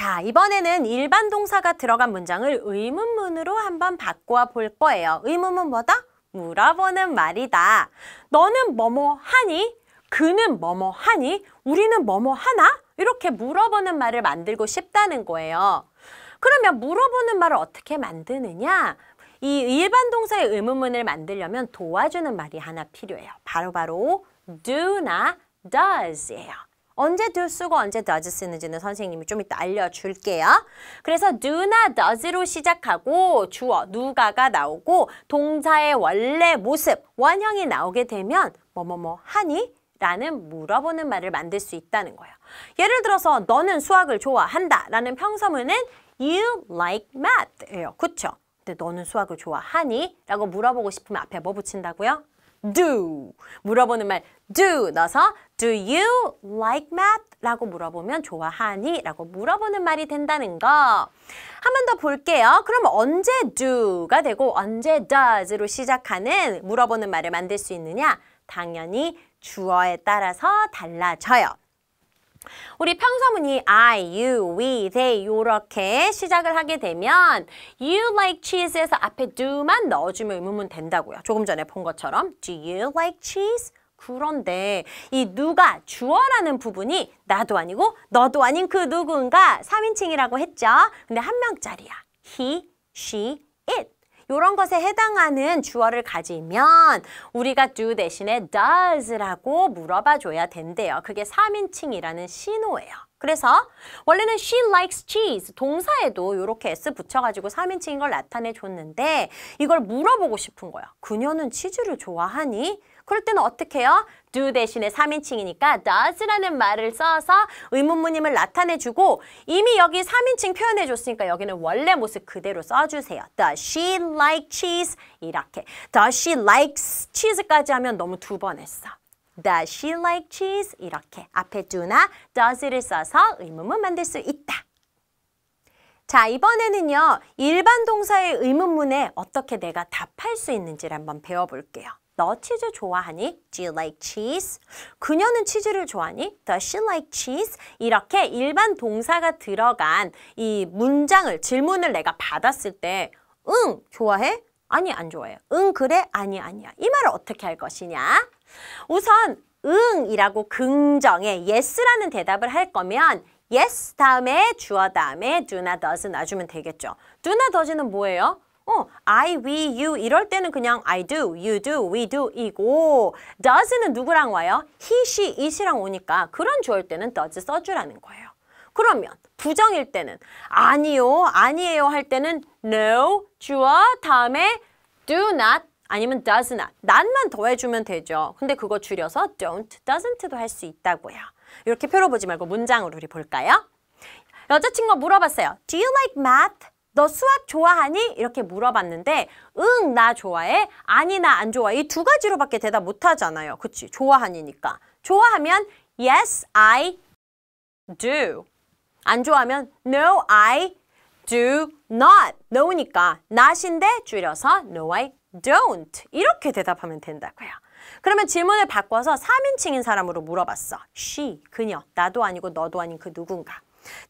자, 이번에는 일반 동사가 들어간 문장을 의문문으로 한번 바꿔 볼 거예요. 의문문 뭐다? 물어보는 말이다. 너는 뭐뭐 하니? 그는 뭐뭐 하니? 우리는 뭐뭐 하나? 이렇게 물어보는 말을 만들고 싶다는 거예요. 그러면 물어보는 말을 어떻게 만드느냐? 이 일반 동사의 의문문을 만들려면 도와주는 말이 하나 필요해요. 바로바로 바로 do나 does예요. 언제 do 쓰고 언제 does 쓰는지는 선생님이 좀 이따 알려줄게요. 그래서 do나 does로 시작하고 주어 누가가 나오고 동사의 원래 모습 원형이 나오게 되면 뭐뭐뭐 뭐, 뭐 하니? 라는 물어보는 말을 만들 수 있다는 거예요. 예를 들어서 너는 수학을 좋아한다 라는 평서문은 you like math예요. 그쵸? 근데 너는 수학을 좋아하니? 라고 물어보고 싶으면 앞에 뭐 붙인다고요? do 물어보는 말 do 넣어서 do you like math? 라고 물어보면 좋아하니? 라고 물어보는 말이 된다는 거. 한 번 더 볼게요. 그럼 언제 do가 되고 언제 does로 시작하는 물어보는 말을 만들 수 있느냐? 당연히 주어에 따라서 달라져요. 우리 평소문이 I, you, we, they 요렇게 시작을 하게 되면 you like cheese에서 앞에 do만 넣어주면 의문문 된다고요. 조금 전에 본 것처럼 do you like cheese? 그런데 이 누가 주어라는 부분이 나도 아니고 너도 아닌 그 누군가 3인칭이라고 했죠. 근데 한 명짜리야. he, she, 이런 것에 해당하는 주어를 가지면 우리가 do 대신에 does라고 물어봐 줘야 된대요. 그게 3인칭이라는 신호예요. 그래서 원래는 she likes cheese 동사에도 이렇게 s 붙여가지고 3인칭인 걸 나타내줬는데 이걸 물어보고 싶은 거야. 그녀는 치즈를 좋아하니? 그럴 때는 어떻게 해요? do 대신에 3인칭이니까 does라는 말을 써서 의문문임을 나타내주고 이미 여기 3인칭 표현해줬으니까 여기는 원래 모습 그대로 써주세요. Does she like cheese? 이렇게 Does she likes cheese까지 하면 너무 두 번 했어. Does she like cheese? 이렇게 앞에 do나 does를 써서 의문문 만들 수 있다. 자, 이번에는요. 일반 동사의 의문문에 어떻게 내가 답할 수 있는지를 한번 배워볼게요. 너 치즈 좋아하니? Do you like cheese? 그녀는 치즈를 좋아하니? Does she like cheese? 이렇게 일반 동사가 들어간 이 문장을, 질문을 내가 받았을 때 응, 좋아해? 아니, 안 좋아해. 응, 그래? 아니, 아니야. 이 말을 어떻게 할 것이냐? 우선 응이라고 긍정의 yes라는 대답을 할 거면 yes 다음에 주어 다음에 do not does 놔주면 되겠죠. do not does는 뭐예요? 어, I, we, you 이럴 때는 그냥 I do, you do, we do 이고 does는 누구랑 와요? he, she, it이랑 오니까 그런 주어일 때는 does 써주라는 거예요. 그러면 부정일 때는 아니요, 아니에요 할 때는 no 주어 다음에 do not 아니면 does not. 난만 더해주면 되죠. 근데 그거 줄여서 don't, doesn't도 할 수 있다고요. 이렇게 표로 보지 말고 문장으로 우리 볼까요? 여자친구가 물어봤어요. Do you like math? 너 수학 좋아하니? 이렇게 물어봤는데 응, 나 좋아해. 아니, 나 안 좋아해. 이 두 가지로밖에 대답 못 하잖아요. 그치? 좋아하니니까. 좋아하면 yes, I do. 안 좋아하면 no, I do not. no니까 not인데 줄여서 no I don't. 이렇게 대답하면 된다고요. 그러면 질문을 바꿔서 3인칭인 사람으로 물어봤어. she, 그녀, 나도 아니고 너도 아닌 그 누군가.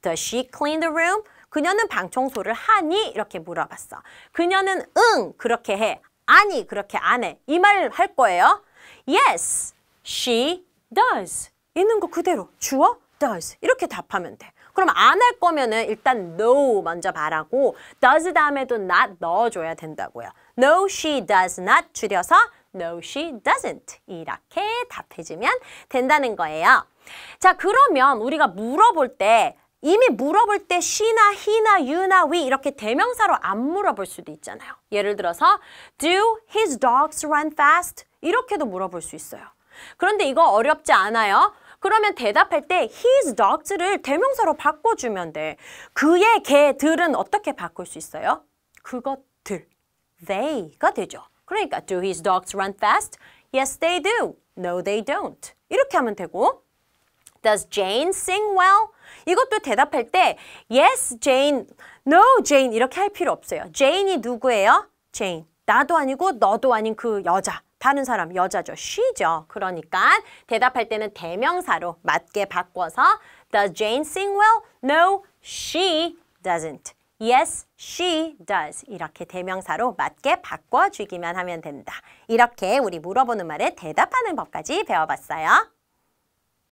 Does she clean the room? 그녀는 방 청소를 하니? 이렇게 물어봤어. 그녀는 응, 그렇게 해. 아니, 그렇게 안 해. 이 말 할 거예요. Yes, she does. 있는 거 그대로 주어 does. 이렇게 답하면 돼. 그럼 안 할 거면은 일단 no 먼저 바라고 does 다음에도 not 넣어줘야 된다고요. No, she does not 줄여서 No, she doesn't. 이렇게 답해주면 된다는 거예요. 자, 그러면 우리가 물어볼 때 이미 물어볼 때 she나, he나, you나, we 이렇게 대명사로 안 물어볼 수도 있잖아요. 예를 들어서 do his dogs run fast? 이렇게도 물어볼 수 있어요. 그런데 이거 어렵지 않아요. 그러면 대답할 때 his dogs를 대명사로 바꿔주면 돼. 그의 개들은 어떻게 바꿀 수 있어요? 그것들, they가 되죠. 그러니까 do his dogs run fast? Yes, they do. No, they don't. 이렇게 하면 되고 Does Jane sing well? 이것도 대답할 때 Yes, Jane. No, Jane 이렇게 할 필요 없어요. Jane이 누구예요? Jane. 나도 아니고 너도 아닌 그 여자. 다른 사람 여자죠. 쉬죠 그러니까 대답할 때는 대명사로 맞게 바꿔서 Does Jane sing well? No, she doesn't. Yes, she does. 이렇게 대명사로 맞게 바꿔주기만 하면 된다. 이렇게 우리 물어보는 말에 대답하는 법까지 배워봤어요.